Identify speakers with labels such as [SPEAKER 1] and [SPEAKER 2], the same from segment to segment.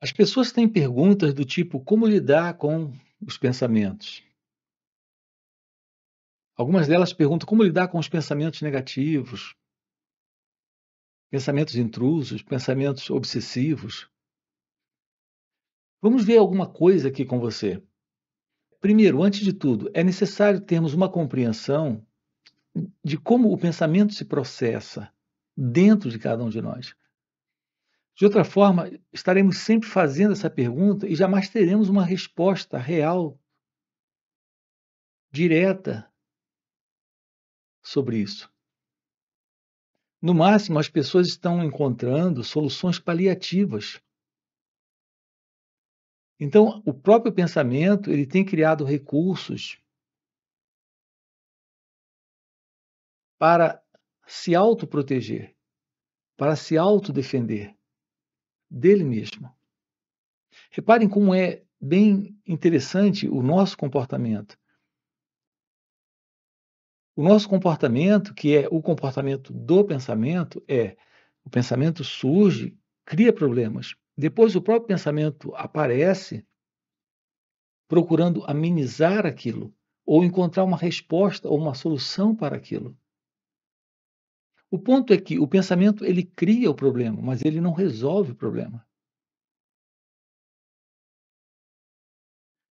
[SPEAKER 1] As pessoas têm perguntas do tipo como lidar com os pensamentos. Algumas delas perguntam como lidar com os pensamentos negativos, pensamentos intrusos, pensamentos obsessivos. Vamos ver alguma coisa aqui com você. Primeiro, antes de tudo, é necessário termos uma compreensão de como o pensamento se processa dentro de cada um de nós. De outra forma, estaremos sempre fazendo essa pergunta e jamais teremos uma resposta real, direta sobre isso. No máximo, as pessoas estão encontrando soluções paliativas. Então, o próprio pensamento ele tem criado recursos para se autoproteger, para se autodefender dele mesmo. Reparem como é bem interessante o nosso comportamento. O nosso comportamento, que é o comportamento do pensamento, é o pensamento surge, cria problemas. Depois o próprio pensamento aparece procurando amenizar aquilo ou encontrar uma resposta ou uma solução para aquilo. O ponto é que o pensamento ele cria o problema, mas ele não resolve o problema.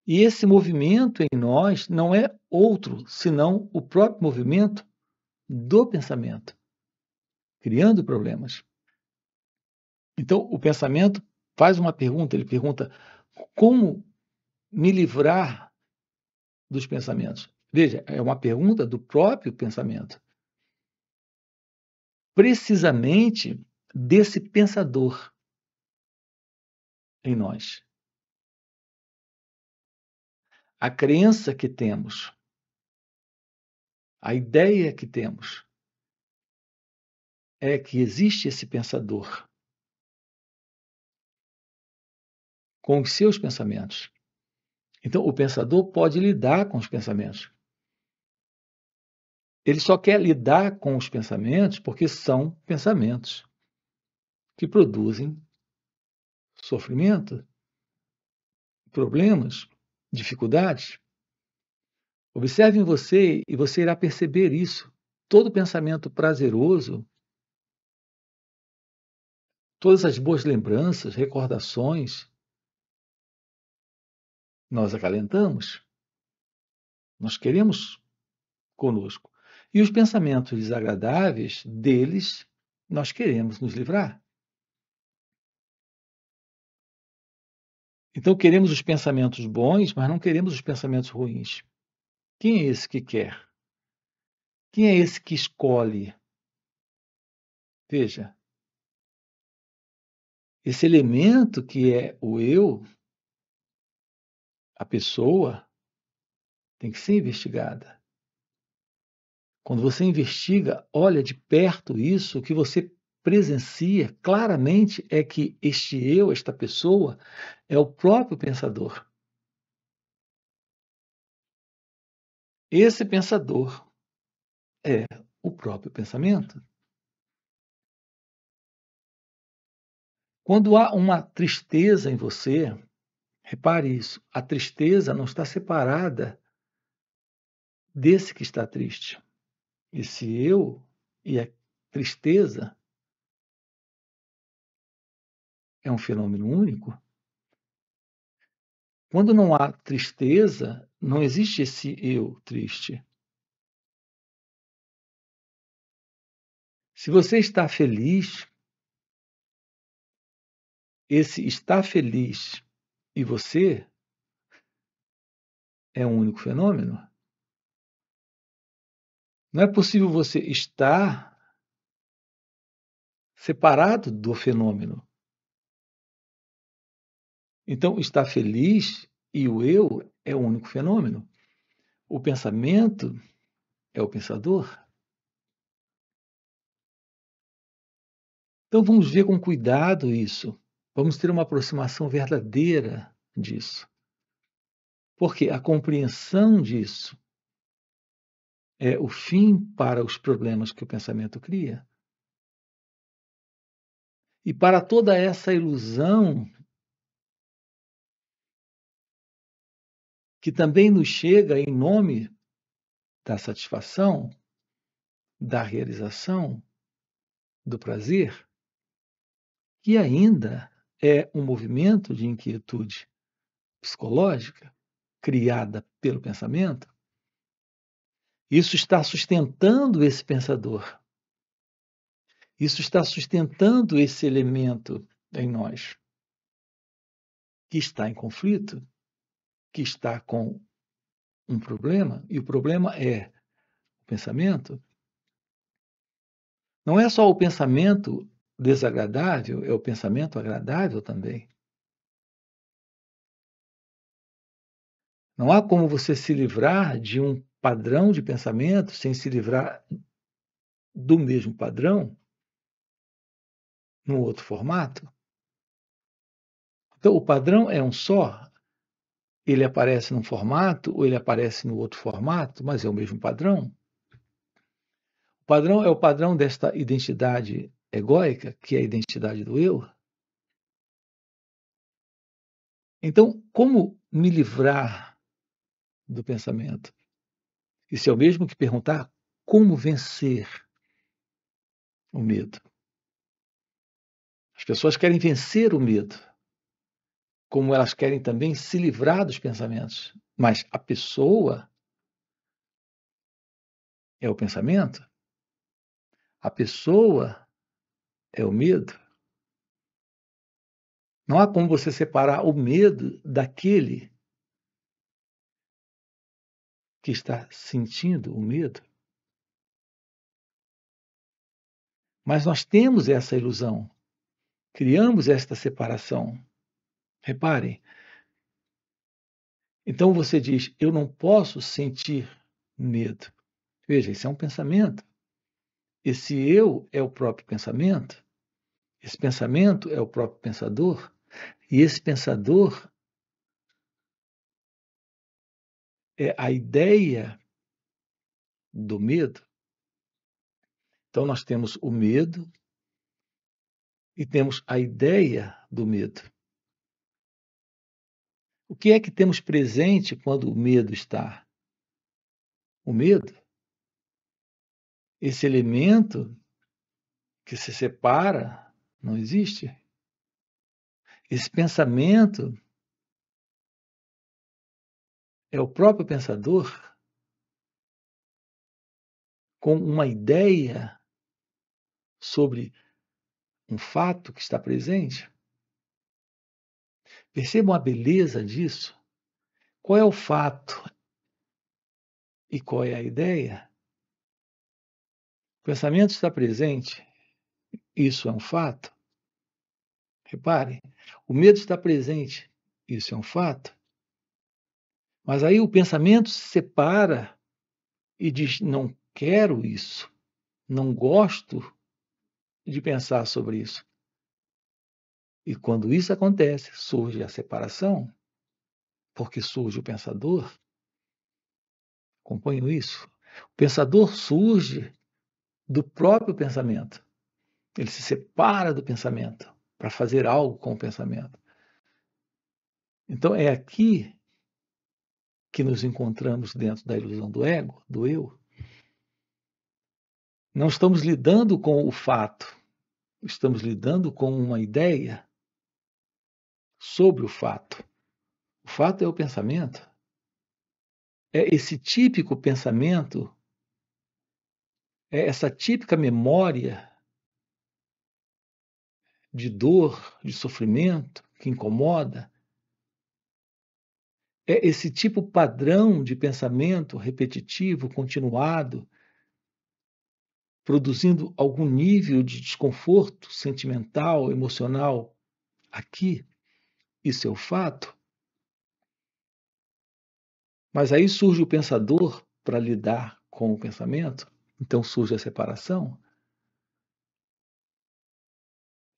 [SPEAKER 1] E esse movimento em nós não é outro senão o próprio movimento do pensamento, criando problemas. Então, o pensamento faz uma pergunta, ele pergunta: como me livrar dos pensamentos? Veja, é uma pergunta do próprio pensamento precisamente desse pensador em nós. A crença que temos, a ideia que temos, é que existe esse pensador com os seus pensamentos. Então, o pensador pode lidar com os pensamentos. Ele só quer lidar com os pensamentos porque são pensamentos que produzem sofrimento, problemas, dificuldades. Observe em você e você irá perceber isso. Todo pensamento prazeroso, todas as boas lembranças, recordações, nós acalentamos. Nós queremos conosco. E os pensamentos desagradáveis, deles nós queremos nos livrar. Então queremos os pensamentos bons, mas não queremos os pensamentos ruins. Quem é esse que quer? Quem é esse que escolhe? Veja, esse elemento que é o eu, a pessoa, tem que ser investigada. Quando você investiga, olha de perto isso, o que você presencia claramente é que este eu, esta pessoa, é o próprio pensador. Esse pensador é o próprio pensamento. Quando há uma tristeza em você, repare isso, a tristeza não está separada desse que está triste. Esse eu e a tristeza é um fenômeno único. Quando não há tristeza, não existe esse eu triste. Se você está feliz, esse está feliz e você é um único fenômeno. Não é possível você estar separado do fenômeno. Então, estar feliz e o eu é o único fenômeno. O pensamento é o pensador. Então, vamos ver com cuidado isso. Vamos ter uma aproximação verdadeira disso. Porque a compreensão disso é o fim para os problemas que o pensamento cria. E para toda essa ilusão que também nos chega em nome da satisfação, da realização, do prazer, que ainda é um movimento de inquietude psicológica criada pelo pensamento, isso está sustentando esse pensador. Isso está sustentando esse elemento em nós que está em conflito, que está com um problema, e o problema é o pensamento. Não é só o pensamento desagradável, é o pensamento agradável também. Não há como você se livrar de um padrão de pensamento, sem se livrar do mesmo padrão, num outro formato. Então, o padrão é um só. Ele aparece num formato ou ele aparece no outro formato, mas é o mesmo padrão. O padrão é o padrão desta identidade egóica, que é a identidade do eu. Então, como me livrar do pensamento? Isso é o mesmo que perguntar como vencer o medo. As pessoas querem vencer o medo, como elas querem também se livrar dos pensamentos. Mas a pessoa é o pensamento? A pessoa é o medo? Não há como você separar o medo daquele que está sentindo o medo. Mas nós temos essa ilusão, criamos esta separação. Reparem. Então você diz: Eu não posso sentir medo. Veja, esse é um pensamento. Esse eu é o próprio pensamento. Esse pensamento é o próprio pensador. E esse pensador é a ideia do medo. Então, nós temos o medo e temos a ideia do medo. O que é que temos presente quando o medo está? O medo, esse elemento que se separa, não existe. Esse pensamento é o próprio pensador com uma ideia sobre um fato que está presente. Percebam a beleza disso. Qual é o fato e qual é a ideia? O pensamento está presente, isso é um fato. Reparem, o medo está presente, isso é um fato. Mas aí o pensamento se separa e diz: não quero isso, não gosto de pensar sobre isso. E quando isso acontece, surge a separação, porque surge o pensador. Acompanho isso. O pensador surge do próprio pensamento. Ele se separa do pensamento para fazer algo com o pensamento. Então é aqui que nos encontramos dentro da ilusão do ego, do eu. Não estamos lidando com o fato, estamos lidando com uma ideia sobre o fato. O fato é o pensamento. É esse típico pensamento, é essa típica memória de dor, de sofrimento que incomoda, é esse tipo padrão de pensamento repetitivo, continuado, produzindo algum nível de desconforto sentimental, emocional aqui, isso é o fato. Mas aí surge o pensador para lidar com o pensamento, então surge a separação.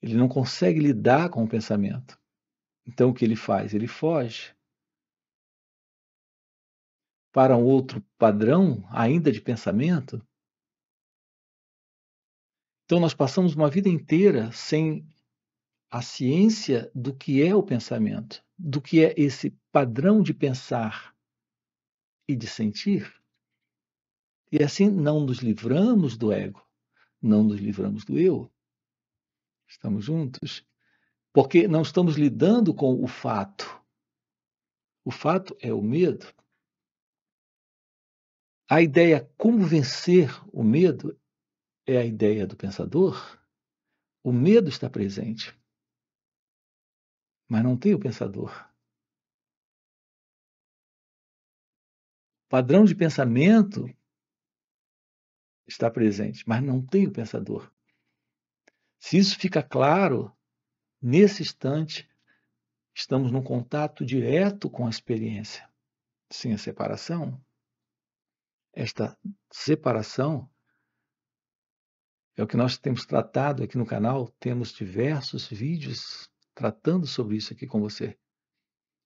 [SPEAKER 1] Ele não consegue lidar com o pensamento. Então o que ele faz? Ele foge para um outro padrão ainda de pensamento? Então, nós passamos uma vida inteira sem a ciência do que é o pensamento, do que é esse padrão de pensar e de sentir. E assim não nos livramos do ego, não nos livramos do eu. Estamos juntos? Porque não estamos lidando com o fato. O fato é o medo. A ideia como vencer o medo é a ideia do pensador. O medo está presente, mas não tem o pensador. O padrão de pensamento está presente, mas não tem o pensador. Se isso fica claro, nesse instante estamos num contato direto com a experiência, sem a separação esta separação, é o que nós temos tratado aqui no canal, temos diversos vídeos tratando sobre isso aqui com você,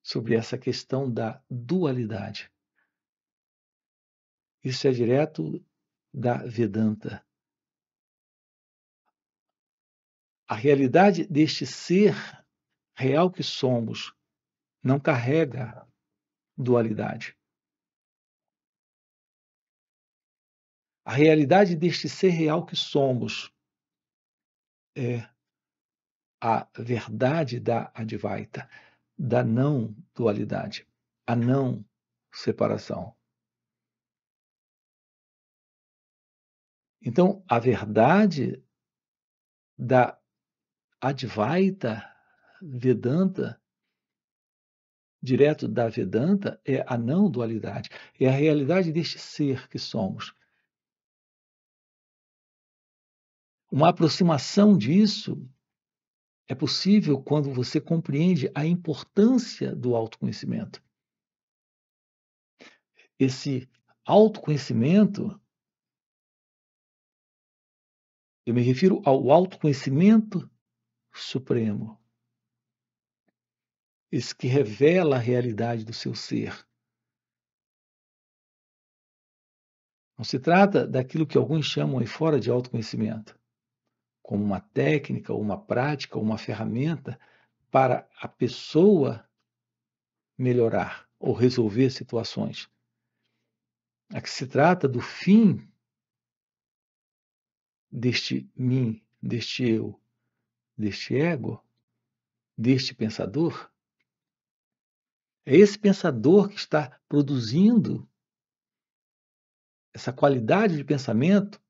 [SPEAKER 1] sobre essa questão da dualidade. Isso é direto da Vedanta. A realidade deste ser real que somos não carrega dualidade. a realidade deste ser real que somos é a verdade da Advaita, da não dualidade, a não separação. Então, a verdade da Advaita Vedanta, direto da Vedanta, é a não dualidade, é a realidade deste ser que somos. Uma aproximação disso é possível quando você compreende a importância do autoconhecimento. Esse autoconhecimento, eu me refiro ao autoconhecimento supremo, esse que revela a realidade do seu ser. Não se trata daquilo que alguns chamam aí fora de autoconhecimento como uma técnica, uma prática, uma ferramenta para a pessoa melhorar ou resolver situações. A que se trata do fim deste mim, deste eu, deste ego, deste pensador. É esse pensador que está produzindo essa qualidade de pensamento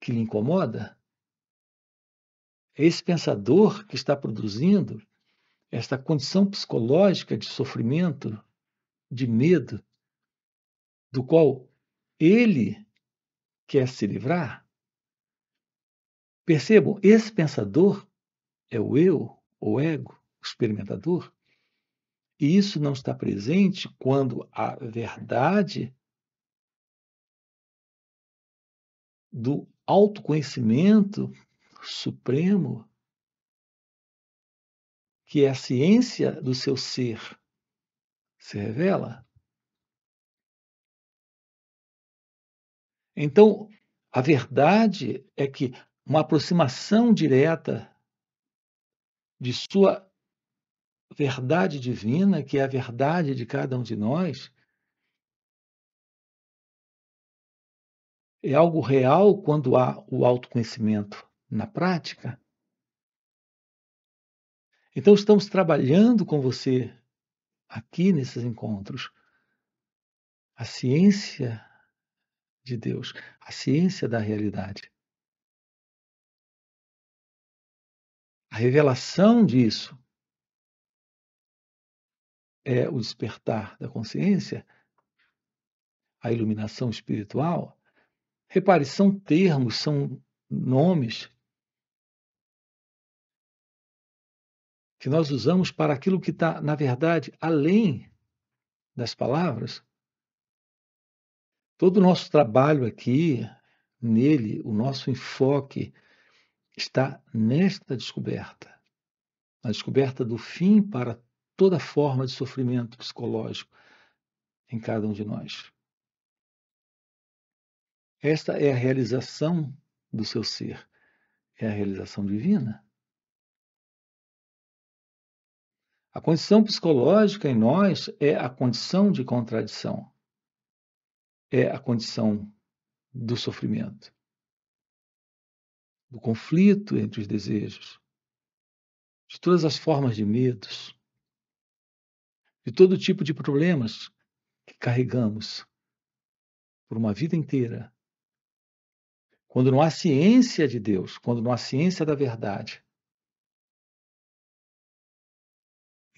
[SPEAKER 1] que lhe incomoda? É esse pensador que está produzindo esta condição psicológica de sofrimento, de medo, do qual ele quer se livrar. Percebam, esse pensador é o eu, o ego, o experimentador. E isso não está presente quando a verdade do autoconhecimento supremo, que é a ciência do seu ser, se revela. Então, a verdade é que uma aproximação direta de sua verdade divina, que é a verdade de cada um de nós, é algo real quando há o autoconhecimento na prática. Então, estamos trabalhando com você aqui nesses encontros a ciência de Deus, a ciência da realidade. A revelação disso é o despertar da consciência, a iluminação espiritual. Repare, são termos, são nomes que nós usamos para aquilo que está, na verdade, além das palavras. Todo o nosso trabalho aqui, nele, o nosso enfoque está nesta descoberta a descoberta do fim para toda forma de sofrimento psicológico em cada um de nós. Esta é a realização do seu ser, é a realização divina. A condição psicológica em nós é a condição de contradição, é a condição do sofrimento, do conflito entre os desejos, de todas as formas de medos, de todo tipo de problemas que carregamos por uma vida inteira. Quando não há ciência de Deus, quando não há ciência da verdade,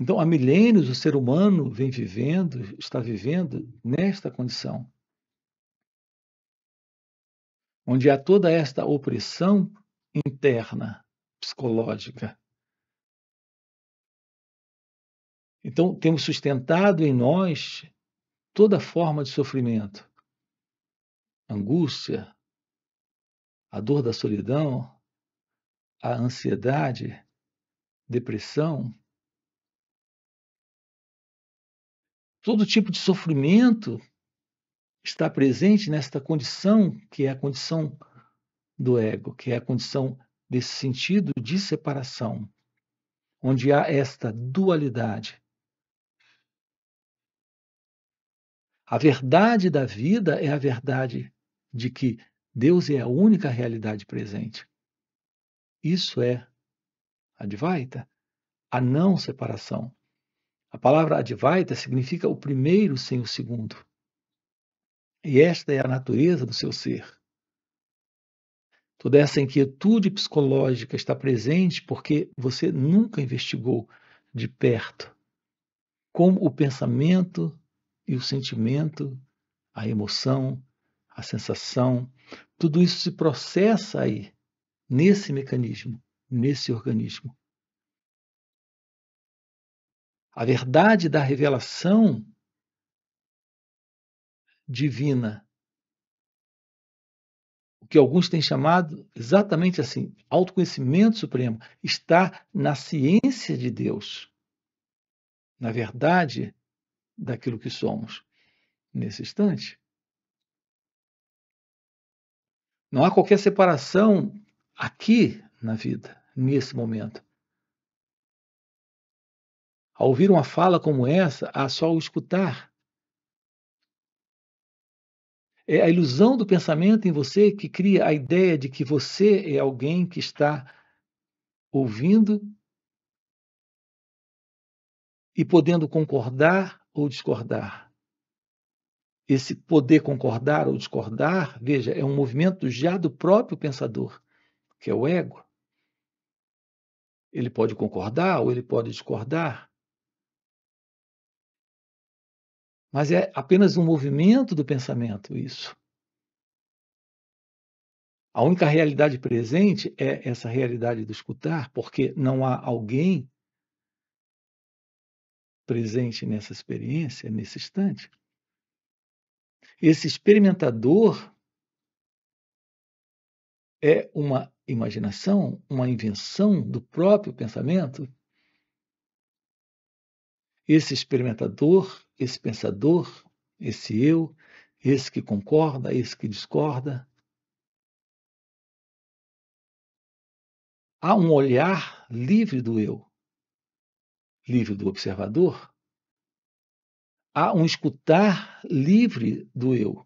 [SPEAKER 1] Então, há milênios o ser humano vem vivendo, está vivendo nesta condição. Onde há toda esta opressão interna, psicológica. Então, temos sustentado em nós toda forma de sofrimento, angústia, a dor da solidão, a ansiedade, depressão, Todo tipo de sofrimento está presente nesta condição, que é a condição do ego, que é a condição desse sentido de separação, onde há esta dualidade. A verdade da vida é a verdade de que Deus é a única realidade presente. Isso é Advaita, a não separação. A palavra Advaita significa o primeiro sem o segundo. E esta é a natureza do seu ser. Toda essa inquietude psicológica está presente porque você nunca investigou de perto como o pensamento e o sentimento, a emoção, a sensação, tudo isso se processa aí, nesse mecanismo, nesse organismo a verdade da revelação divina. O que alguns têm chamado exatamente assim, autoconhecimento supremo, está na ciência de Deus, na verdade daquilo que somos nesse instante. Não há qualquer separação aqui na vida, nesse momento. Ao ouvir uma fala como essa, há só o escutar. É a ilusão do pensamento em você que cria a ideia de que você é alguém que está ouvindo e podendo concordar ou discordar. Esse poder concordar ou discordar, veja, é um movimento já do próprio pensador, que é o ego. Ele pode concordar ou ele pode discordar. Mas é apenas um movimento do pensamento, isso. A única realidade presente é essa realidade do escutar, porque não há alguém presente nessa experiência, nesse instante. Esse experimentador é uma imaginação, uma invenção do próprio pensamento. Esse experimentador esse pensador, esse eu, esse que concorda, esse que discorda. Há um olhar livre do eu, livre do observador. Há um escutar livre do eu,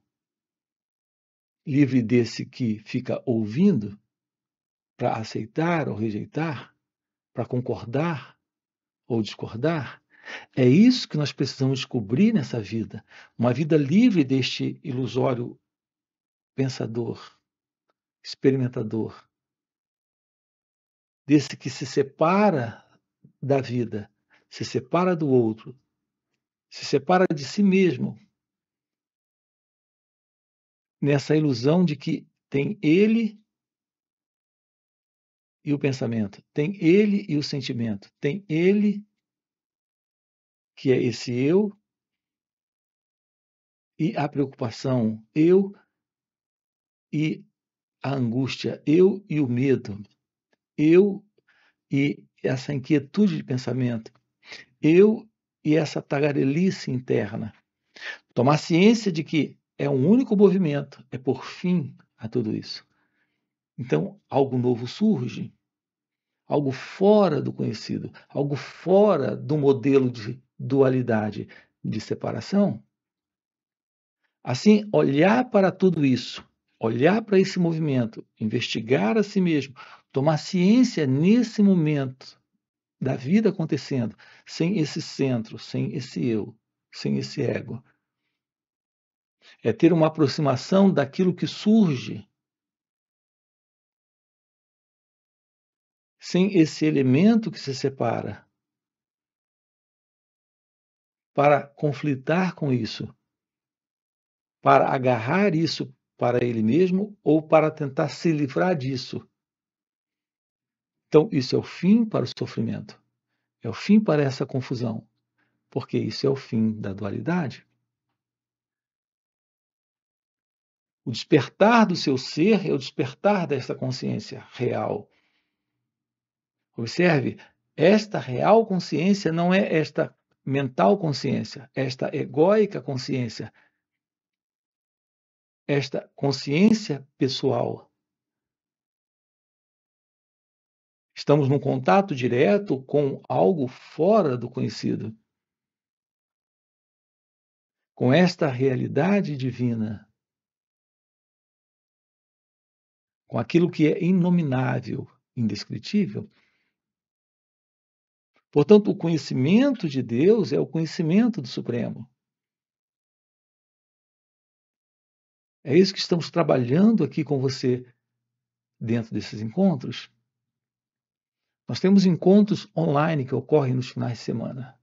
[SPEAKER 1] livre desse que fica ouvindo para aceitar ou rejeitar, para concordar ou discordar. É isso que nós precisamos descobrir nessa vida, uma vida livre deste ilusório pensador, experimentador, desse que se separa da vida, se separa do outro, se separa de si mesmo, nessa ilusão de que tem ele e o pensamento, tem ele e o sentimento, tem ele que é esse eu, e a preocupação, eu e a angústia, eu e o medo, eu e essa inquietude de pensamento, eu e essa tagarelice interna. Tomar ciência de que é um único movimento, é por fim a tudo isso. Então, algo novo surge, algo fora do conhecido, algo fora do modelo de dualidade de separação? Assim, olhar para tudo isso, olhar para esse movimento, investigar a si mesmo, tomar ciência nesse momento da vida acontecendo, sem esse centro, sem esse eu, sem esse ego. É ter uma aproximação daquilo que surge sem esse elemento que se separa para conflitar com isso, para agarrar isso para ele mesmo ou para tentar se livrar disso. Então, isso é o fim para o sofrimento, é o fim para essa confusão, porque isso é o fim da dualidade. O despertar do seu ser é o despertar dessa consciência real. Observe, esta real consciência não é esta mental consciência, esta egóica consciência, esta consciência pessoal. Estamos num contato direto com algo fora do conhecido. Com esta realidade divina. Com aquilo que é inominável, indescritível, Portanto, o conhecimento de Deus é o conhecimento do Supremo. É isso que estamos trabalhando aqui com você dentro desses encontros. Nós temos encontros online que ocorrem nos finais de semana.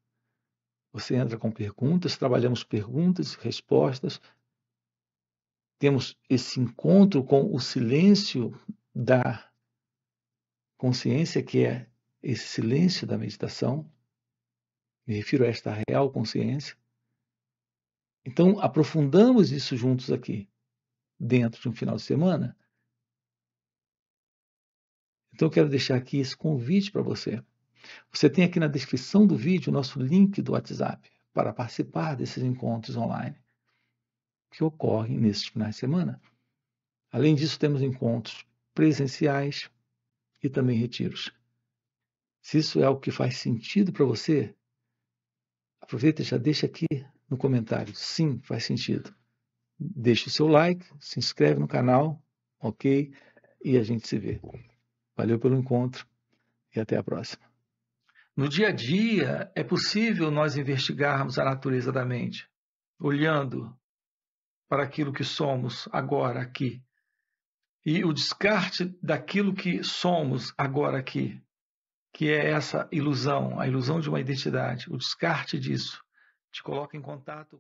[SPEAKER 1] Você entra com perguntas, trabalhamos perguntas e respostas. Temos esse encontro com o silêncio da consciência, que é esse silêncio da meditação, me refiro a esta real consciência. Então, aprofundamos isso juntos aqui, dentro de um final de semana. Então, eu quero deixar aqui esse convite para você. Você tem aqui na descrição do vídeo o nosso link do WhatsApp para participar desses encontros online que ocorrem nesses finais de semana. Além disso, temos encontros presenciais e também retiros. Se isso é o que faz sentido para você, aproveita e já deixa aqui no comentário. Sim, faz sentido. Deixa o seu like, se inscreve no canal, ok? E a gente se vê. Valeu pelo encontro e até a próxima. No dia a dia, é possível nós investigarmos a natureza da mente, olhando para aquilo que somos agora aqui. E o descarte daquilo que somos agora aqui que é essa ilusão, a ilusão de uma identidade, o descarte disso, te coloca em contato.